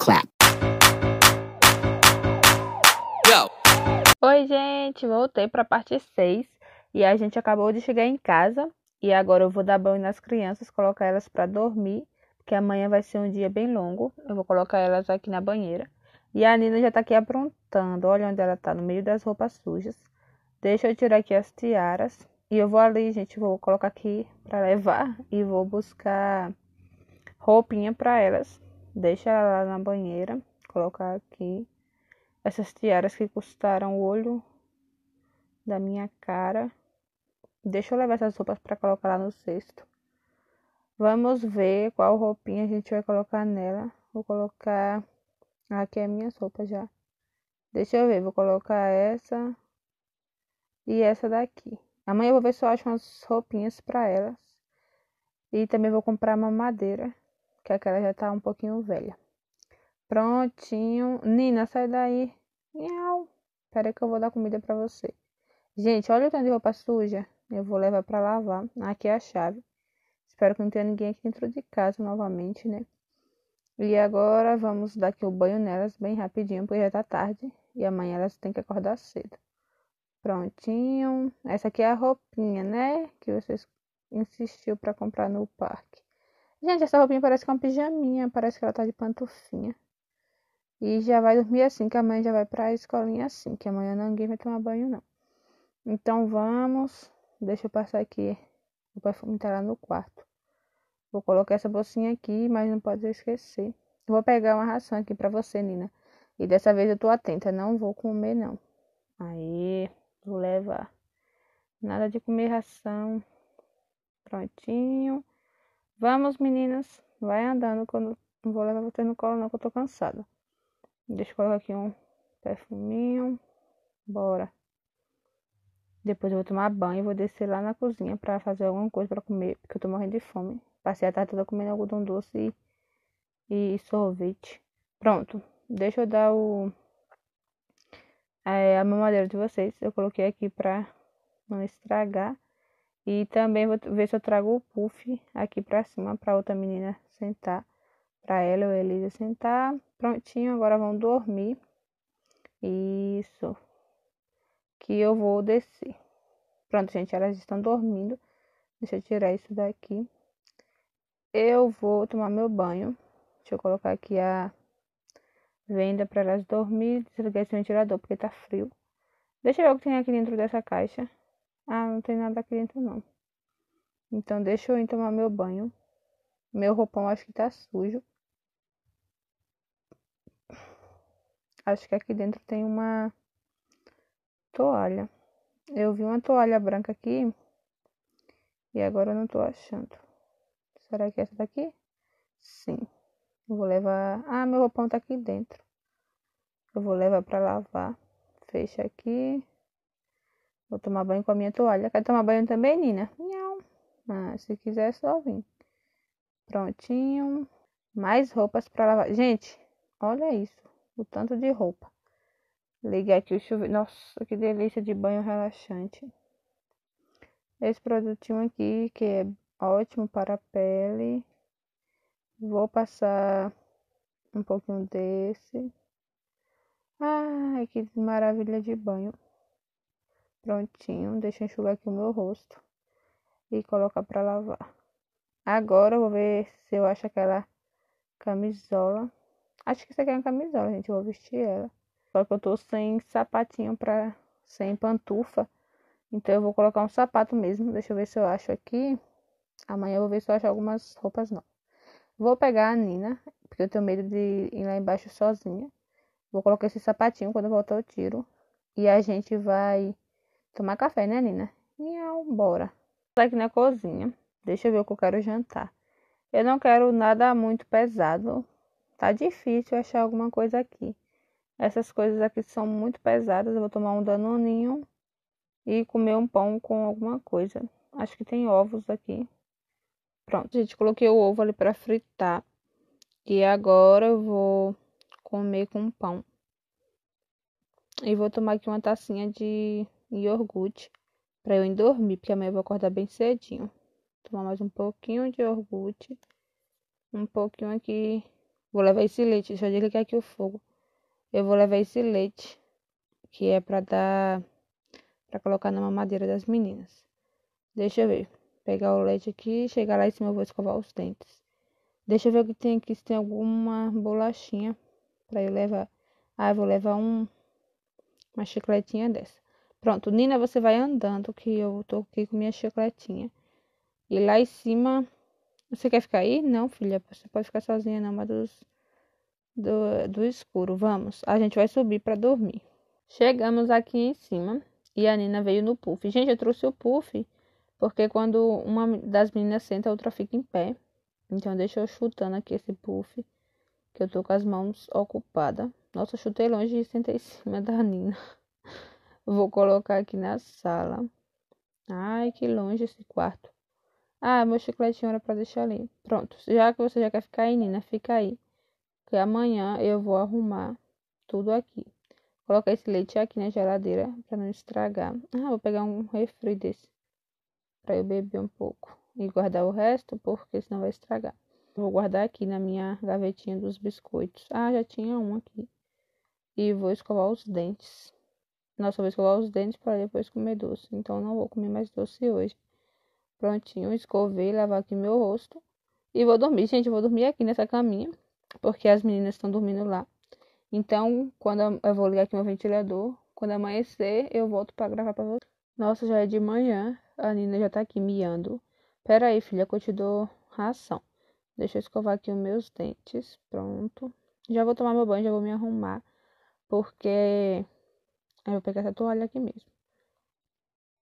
clap. Oi, gente, voltei para a parte 6 e a gente acabou de chegar em casa e agora eu vou dar banho nas crianças, colocar elas para dormir, porque amanhã vai ser um dia bem longo. Eu vou colocar elas aqui na banheira. E a Nina já tá aqui aprontando, olha onde ela tá, no meio das roupas sujas. Deixa eu tirar aqui as tiaras e eu vou ali, gente, vou colocar aqui para levar e vou buscar roupinha para elas Deixa ela lá na banheira. Colocar aqui essas tiaras que custaram o olho da minha cara. Deixa eu levar essas roupas para colocar lá no cesto. Vamos ver qual roupinha a gente vai colocar nela. Vou colocar aqui as é minhas roupas já. Deixa eu ver, vou colocar essa e essa daqui. Amanhã eu vou ver se eu acho umas roupinhas para elas. E também vou comprar uma madeira que aquela já tá um pouquinho velha. Prontinho. Nina, sai daí. Miau. Pera que eu vou dar comida para você. Gente, olha o tanto de roupa suja. Eu vou levar para lavar. Aqui é a chave. Espero que não tenha ninguém aqui dentro de casa novamente, né? E agora vamos dar aqui o banho nelas bem rapidinho, porque já tá tarde. E amanhã elas têm que acordar cedo. Prontinho. Essa aqui é a roupinha, né? Que vocês insistiu para comprar no parque. Gente, essa roupinha parece que é uma pijaminha, parece que ela tá de pantufinha. E já vai dormir assim, que amanhã já vai pra escolinha assim, que amanhã ninguém vai tomar banho, não. Então vamos. Deixa eu passar aqui. O perfume tá lá no quarto. Vou colocar essa bolsinha aqui, mas não pode esquecer. Vou pegar uma ração aqui pra você, Nina. E dessa vez eu tô atenta, não vou comer, não. Aí, vou levar. Nada de comer ração. Prontinho. Vamos, meninas. Vai andando quando não vou levar você no colo, não, que eu tô cansada. Deixa eu colocar aqui um perfuminho. Bora. Depois eu vou tomar banho e vou descer lá na cozinha para fazer alguma coisa para comer, porque eu tô morrendo de fome. Passei a tarde toda comendo algodão doce e, e sorvete. Pronto. Deixa eu dar o é, a mamadeira de vocês. Eu coloquei aqui para não estragar. E também vou ver se eu trago o puff aqui pra cima pra outra menina sentar. Pra ela ou Elisa sentar. Prontinho, agora vão dormir. Isso. Que eu vou descer. Pronto, gente, elas estão dormindo. Deixa eu tirar isso daqui. Eu vou tomar meu banho. Deixa eu colocar aqui a venda para elas dormir. Desligar esse ventilador porque tá frio. Deixa eu ver o que tem aqui dentro dessa caixa. Ah, não tem nada aqui dentro não. Então deixa eu ir tomar meu banho. Meu roupão acho que tá sujo. Acho que aqui dentro tem uma toalha. Eu vi uma toalha branca aqui e agora eu não tô achando. Será que é essa daqui? Sim. Eu vou levar. Ah, meu roupão tá aqui dentro. Eu vou levar para lavar. Fecha aqui. Vou tomar banho com a minha toalha. Quer tomar banho também, Nina? Não. Ah, se quiser, é só vir. Prontinho. Mais roupas para lavar. Gente, olha isso. O tanto de roupa. Liguei aqui o chuveiro. Nossa, que delícia de banho relaxante. Esse produtinho aqui, que é ótimo para a pele. Vou passar um pouquinho desse. Ai, que maravilha de banho. Prontinho, deixa eu enxugar aqui o meu rosto e colocar para lavar. Agora eu vou ver se eu acho aquela camisola. Acho que isso aqui é uma camisola, gente. Eu vou vestir ela. Só que eu tô sem sapatinho pra. sem pantufa. Então eu vou colocar um sapato mesmo. Deixa eu ver se eu acho aqui. Amanhã eu vou ver se eu acho algumas roupas não. Vou pegar a Nina, porque eu tenho medo de ir lá embaixo sozinha. Vou colocar esse sapatinho. Quando eu voltar, eu tiro. E a gente vai Tomar café, né, Nina? Miau, bora. Tô tá aqui na cozinha. Deixa eu ver o que eu quero jantar. Eu não quero nada muito pesado. Tá difícil achar alguma coisa aqui. Essas coisas aqui são muito pesadas. Eu vou tomar um danoninho e comer um pão com alguma coisa. Acho que tem ovos aqui. Pronto, gente, coloquei o ovo ali para fritar. E agora eu vou comer com pão. E vou tomar aqui uma tacinha de e iogurte para eu ir dormir, porque amanhã eu vou acordar bem cedinho. Tomar mais um pouquinho de iogurte, um pouquinho aqui. Vou levar esse leite, deixa eu desligar aqui o fogo. Eu vou levar esse leite, que é para dar para colocar na mamadeira das meninas. Deixa eu ver. Pegar o leite aqui, chegar lá em cima eu vou escovar os dentes. Deixa eu ver o que tem aqui, se tem alguma bolachinha para eu levar. Ah, eu vou levar um uma chicletinha dessa. Pronto, Nina, você vai andando que eu tô aqui com minha chicletinha. E lá em cima. Você quer ficar aí? Não, filha, você pode ficar sozinha não, mas dos, do, do escuro. Vamos, a gente vai subir para dormir. Chegamos aqui em cima e a Nina veio no puff. Gente, eu trouxe o puff porque quando uma das meninas senta, a outra fica em pé. Então deixa eu chutando aqui esse puff que eu tô com as mãos ocupadas. Nossa, chutei longe e sentei em cima da Nina. Vou colocar aqui na sala. Ai, que longe esse quarto. Ah, meu chicletinho era para deixar ali. Pronto, já que você já quer ficar aí, Nina, fica aí. Que amanhã eu vou arrumar tudo aqui. Colocar esse leite aqui na geladeira para não estragar. Ah, vou pegar um refri desse para eu beber um pouco e guardar o resto, porque senão vai estragar. Vou guardar aqui na minha gavetinha dos biscoitos. Ah, já tinha um aqui. E vou escovar os dentes. Nossa, vou escovar os dentes para depois comer doce. Então, não vou comer mais doce hoje. Prontinho, escovei, lavar aqui meu rosto. E vou dormir, gente. Eu vou dormir aqui nessa caminha. Porque as meninas estão dormindo lá. Então, quando eu vou ligar aqui meu ventilador, quando amanhecer, eu volto para gravar para vocês. Nossa, já é de manhã. A Nina já tá aqui miando. Pera aí, filha, que eu te dou ração. Deixa eu escovar aqui os meus dentes. Pronto. Já vou tomar meu banho, já vou me arrumar. Porque eu vou pegar essa toalha aqui mesmo.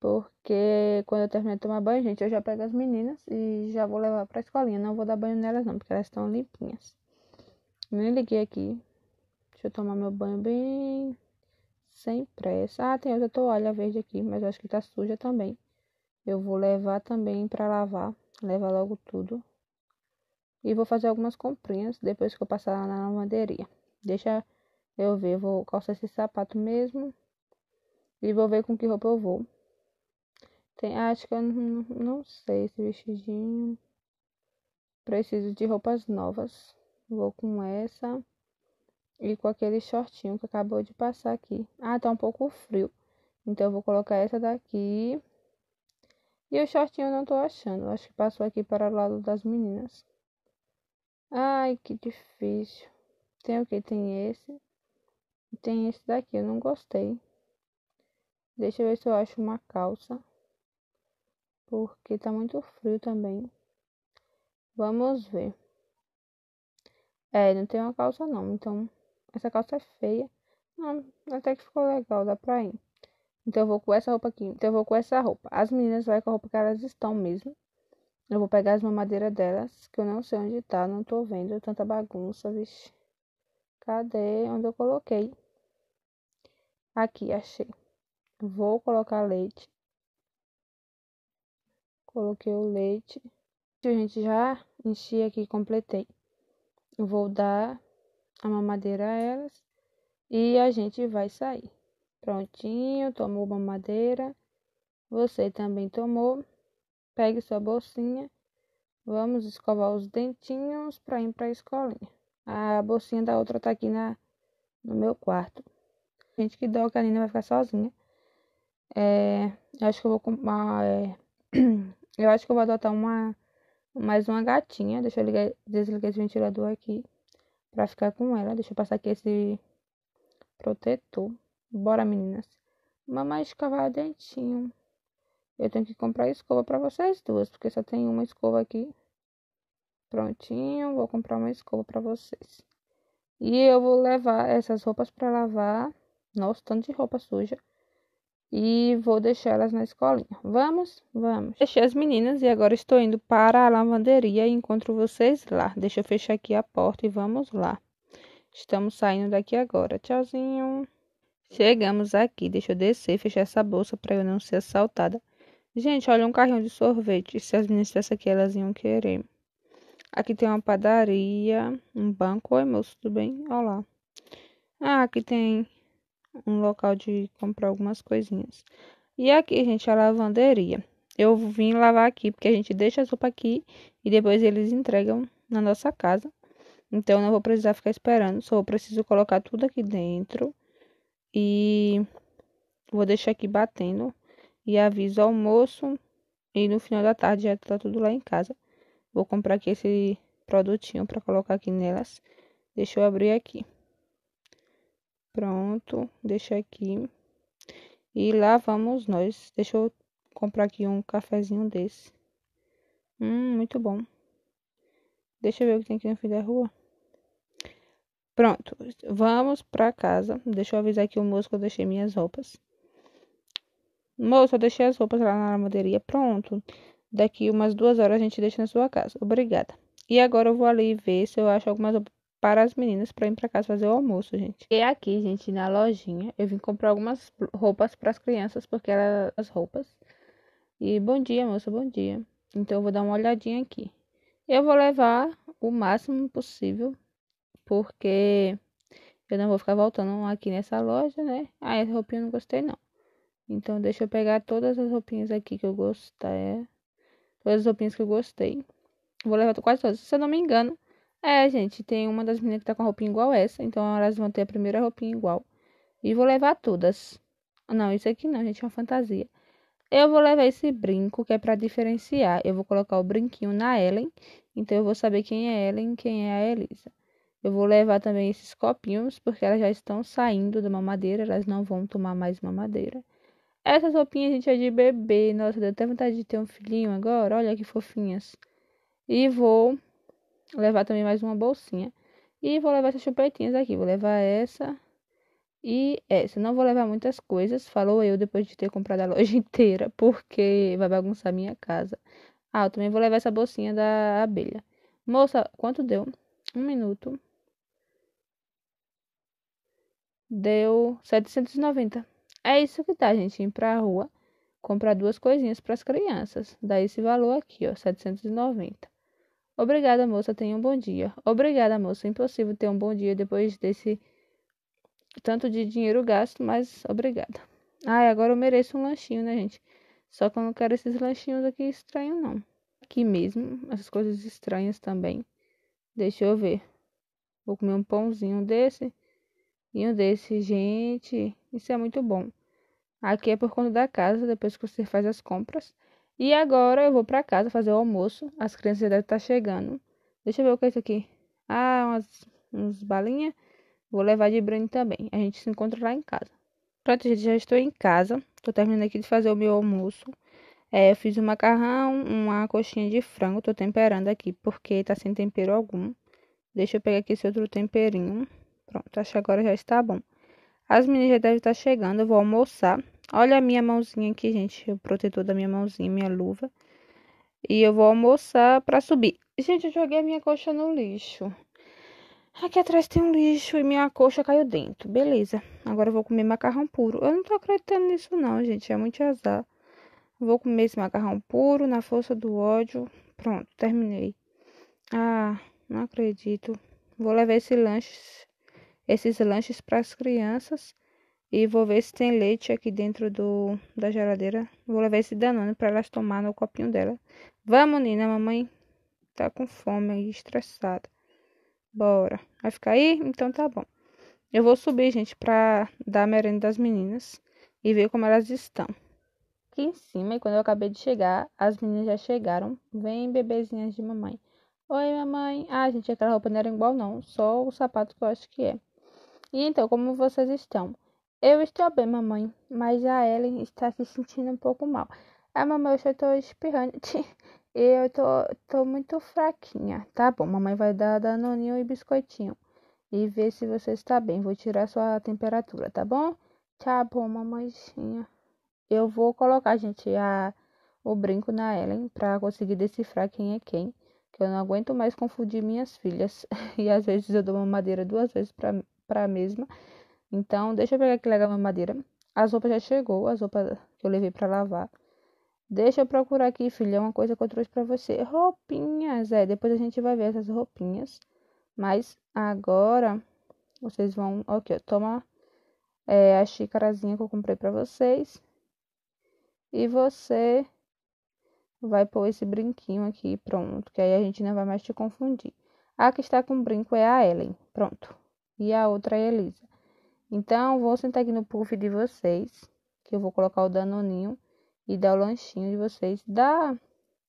Porque quando eu terminar de tomar banho, gente, eu já pego as meninas e já vou levar pra escolinha. Não vou dar banho nelas não, porque elas estão limpinhas. Nem liguei aqui. Deixa eu tomar meu banho bem sem pressa. Ah, tem outra toalha verde aqui, mas eu acho que tá suja também. Eu vou levar também para lavar. Levar logo tudo. E vou fazer algumas comprinhas depois que eu passar lá na lavanderia. Deixa eu ver, eu vou calçar esse sapato mesmo. E vou ver com que roupa eu vou. Tem, ah, acho que eu não, não sei esse vestidinho. Preciso de roupas novas. Vou com essa. E com aquele shortinho que acabou de passar aqui. Ah, tá um pouco frio. Então eu vou colocar essa daqui. E o shortinho eu não tô achando. Acho que passou aqui para o lado das meninas. Ai, que difícil. Tem o que? Tem esse. Tem esse daqui. Eu não gostei. Deixa eu ver se eu acho uma calça. Porque tá muito frio também. Vamos ver. É, não tem uma calça não. Então, essa calça é feia. Não, até que ficou legal, dá pra ir. Então eu vou com essa roupa aqui. Então eu vou com essa roupa. As meninas vai com a roupa que elas estão mesmo. Eu vou pegar as mamadeiras delas, que eu não sei onde tá, não tô vendo. Tanta bagunça, vixi. Cadê? Onde eu coloquei? Aqui, achei. Vou colocar leite. Coloquei o leite. A gente já enchi aqui, completei. Vou dar a mamadeira a elas e a gente vai sair. Prontinho, tomou mamadeira. Você também tomou. Pegue sua bolsinha. Vamos escovar os dentinhos para ir para a escolinha. A bolsinha da outra tá aqui na, no meu quarto. Gente, que dó a Nina vai ficar sozinha. É, eu acho que eu vou comprar, ah, é, eu acho que eu vou adotar uma mais uma gatinha. Deixa eu ligar, desligar esse ventilador aqui para ficar com ela. Deixa eu passar aqui esse protetor. Bora, meninas. Mamãe escovar dentinho. Eu tenho que comprar escova para vocês duas, porque só tem uma escova aqui. Prontinho, vou comprar uma escova para vocês. E eu vou levar essas roupas para lavar. Nossa, tanto de roupa suja e vou deixá-las na escolinha. Vamos? Vamos. Deixei as meninas e agora estou indo para a lavanderia e encontro vocês lá. Deixa eu fechar aqui a porta e vamos lá. Estamos saindo daqui agora. Tchauzinho. Chegamos aqui. Deixa eu descer fechar essa bolsa para eu não ser assaltada. Gente, olha um carrinho de sorvete. Se as meninas tivessem aqui, elas iam querer. Aqui tem uma padaria, um banco. Oi, moço, tudo bem? Olá. Ah, aqui tem um local de comprar algumas coisinhas. E aqui, gente, a lavanderia. Eu vim lavar aqui porque a gente deixa a sopa aqui e depois eles entregam na nossa casa. Então não vou precisar ficar esperando, só preciso colocar tudo aqui dentro e vou deixar aqui batendo e aviso ao almoço e no final da tarde já tá tudo lá em casa. Vou comprar aqui esse produtinho para colocar aqui nelas. Deixa eu abrir aqui. Pronto, deixa aqui. E lá vamos nós. Deixa eu comprar aqui um cafezinho desse. Hum, muito bom. Deixa eu ver o que tem aqui no fim da rua. Pronto, vamos pra casa. Deixa eu avisar aqui o moço que eu deixei minhas roupas. Moço, eu deixei as roupas lá na armaderia. Pronto. Daqui umas duas horas a gente deixa na sua casa. Obrigada. E agora eu vou ali ver se eu acho algumas para as meninas para ir para casa fazer o almoço, gente. E aqui, gente, na lojinha, eu vim comprar algumas roupas para as crianças, porque eram as roupas. E bom dia, moça, bom dia. Então eu vou dar uma olhadinha aqui. Eu vou levar o máximo possível, porque eu não vou ficar voltando aqui nessa loja, né? Ah, essa roupinha eu não gostei não. Então deixa eu pegar todas as roupinhas aqui que eu gostei. Todas as roupinhas que eu gostei. Vou levar quase todas. Se eu não me engano, é, gente, tem uma das meninas que tá com a roupinha igual essa, então elas vão ter a primeira roupinha igual. E vou levar todas. Não, isso aqui não, gente, é uma fantasia. Eu vou levar esse brinco, que é para diferenciar. Eu vou colocar o brinquinho na Ellen, então eu vou saber quem é Ellen e quem é a Elisa. Eu vou levar também esses copinhos, porque elas já estão saindo da mamadeira, elas não vão tomar mais mamadeira. Essas roupinhas, gente, é de bebê. Nossa, deu até vontade de ter um filhinho agora, olha que fofinhas. E vou Vou levar também mais uma bolsinha. E vou levar essas chupetinhas aqui. Vou levar essa e essa. Não vou levar muitas coisas, falou eu depois de ter comprado a loja inteira, porque vai bagunçar minha casa. Ah, eu também vou levar essa bolsinha da abelha. Moça, quanto deu? Um minuto. Deu 790. É isso que tá, gente. Ir pra rua comprar duas coisinhas para as crianças. Daí esse valor aqui, ó, 790. Obrigada, moça, tenha um bom dia. Obrigada, moça. Impossível ter um bom dia depois desse tanto de dinheiro gasto, mas obrigada. Ai, agora eu mereço um lanchinho, né, gente? Só que eu não quero esses lanchinhos aqui estranhos, não. Aqui mesmo, essas coisas estranhas também. Deixa eu ver. Vou comer um pãozinho desse e um desse. Gente, isso é muito bom. Aqui é por conta da casa, depois que você faz as compras. E agora eu vou para casa fazer o almoço. As crianças já devem estar tá chegando. Deixa eu ver o que é isso aqui. Ah, umas, umas balinhas. Vou levar de brinde também. A gente se encontra lá em casa. Pronto, gente, já estou em casa. Tô terminando aqui de fazer o meu almoço. É, eu fiz um macarrão, uma coxinha de frango. Tô temperando aqui porque tá sem tempero algum. Deixa eu pegar aqui esse outro temperinho. Pronto, acho que agora já está bom. As meninas já devem estar tá chegando. Eu vou almoçar. Olha a minha mãozinha aqui, gente. O protetor da minha mãozinha, minha luva. E eu vou almoçar pra subir. Gente, eu joguei a minha coxa no lixo. Aqui atrás tem um lixo e minha coxa caiu dentro. Beleza. Agora eu vou comer macarrão puro. Eu não tô acreditando nisso, não, gente. É muito azar. Vou comer esse macarrão puro na força do ódio. Pronto, terminei. Ah, não acredito. Vou levar esse lanche, esses lanches para as crianças. E vou ver se tem leite aqui dentro do, da geladeira. Vou levar esse danone para elas tomar no copinho dela. Vamos, Nina, mamãe tá com fome e estressada. Bora. Vai ficar aí? Então tá bom. Eu vou subir, gente, pra dar a merenda das meninas e ver como elas estão. Aqui em cima, e quando eu acabei de chegar, as meninas já chegaram. Vem, bebezinhas de mamãe. Oi, mamãe. Ah, gente, aquela roupa não era igual, não. Só o sapato que eu acho que é. E então, como vocês estão? Eu estou bem, mamãe, mas a Ellen está se sentindo um pouco mal. Ah, mamãe, eu só estou espirrando. E eu tô, tô muito fraquinha. Tá bom, mamãe vai dar danoninho e biscoitinho. E ver se você está bem. Vou tirar sua temperatura, tá bom? Tá bom, mamãezinha. Eu vou colocar, gente, a, o brinco na Ellen pra conseguir decifrar quem é quem. Que eu não aguento mais confundir minhas filhas. E às vezes eu dou uma madeira duas vezes pra, pra mesma. Então, deixa eu pegar aqui legal minha madeira. As roupas já chegou, as roupas que eu levei para lavar. Deixa eu procurar aqui, filha, uma coisa que eu trouxe para você. Roupinhas, é, depois a gente vai ver essas roupinhas. Mas agora vocês vão, OK, ó, toma é, a xícarazinha que eu comprei para vocês. E você vai pôr esse brinquinho aqui, pronto, que aí a gente não vai mais te confundir. A que está com brinco é a Ellen, pronto. E a outra é a Elisa. Então, vou sentar aqui no puff de vocês, que eu vou colocar o danoninho e dar o lanchinho de vocês. Dá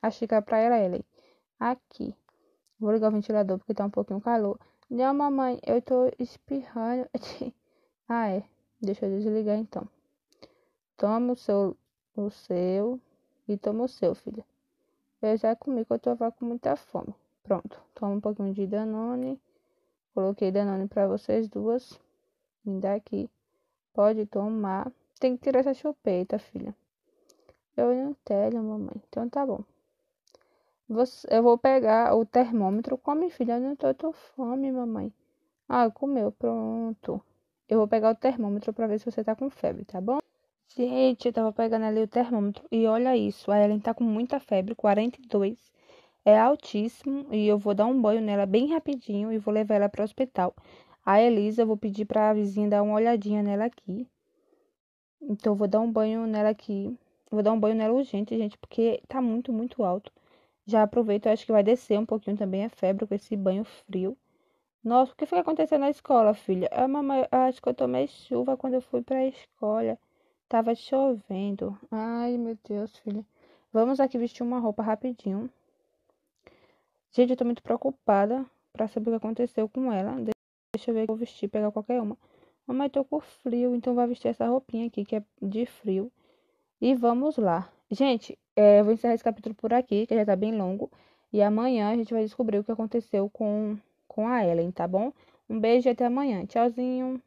a xícara pra ela, Ellen. Aqui. Vou ligar o ventilador porque tá um pouquinho calor. Não, mamãe, eu tô espirrando. ah, é. Deixa eu desligar então. Toma o seu, o seu e toma o seu, filha. Eu já comi que eu tava com muita fome. Pronto. Toma um pouquinho de Danone. Coloquei Danone para vocês duas. Me dá aqui. Pode tomar. Tem que tirar essa chupeta, filha. Eu não tenho, mamãe. Então tá bom. Você, eu vou pegar o termômetro. Come, filha. Eu não tô tô fome, mamãe. Ah, comeu. Pronto. Eu vou pegar o termômetro pra ver se você tá com febre, tá bom? Gente, eu tava pegando ali o termômetro e olha isso. A Ellen tá com muita febre, 42. É altíssimo e eu vou dar um banho nela bem rapidinho e vou levar ela para o hospital a Elisa, eu vou pedir para a vizinha dar uma olhadinha nela aqui. Então, eu vou dar um banho nela aqui. Vou dar um banho nela urgente, gente, porque tá muito, muito alto. Já aproveito, acho que vai descer um pouquinho também a febre com esse banho frio. Nossa, o que foi que aconteceu na escola, filha? Ah, mamãe, acho que eu tomei chuva quando eu fui para a escola. Tava chovendo. Ai, meu Deus, filha. Vamos aqui vestir uma roupa rapidinho. Gente, eu tô muito preocupada para saber o que aconteceu com ela. Deixa eu ver o que eu vou vestir, pegar qualquer uma. Mamãe, tô com frio, então vai vestir essa roupinha aqui que é de frio. E vamos lá. Gente, é, eu vou encerrar esse capítulo por aqui, que já tá bem longo. E amanhã a gente vai descobrir o que aconteceu com, com a Ellen, tá bom? Um beijo e até amanhã. Tchauzinho.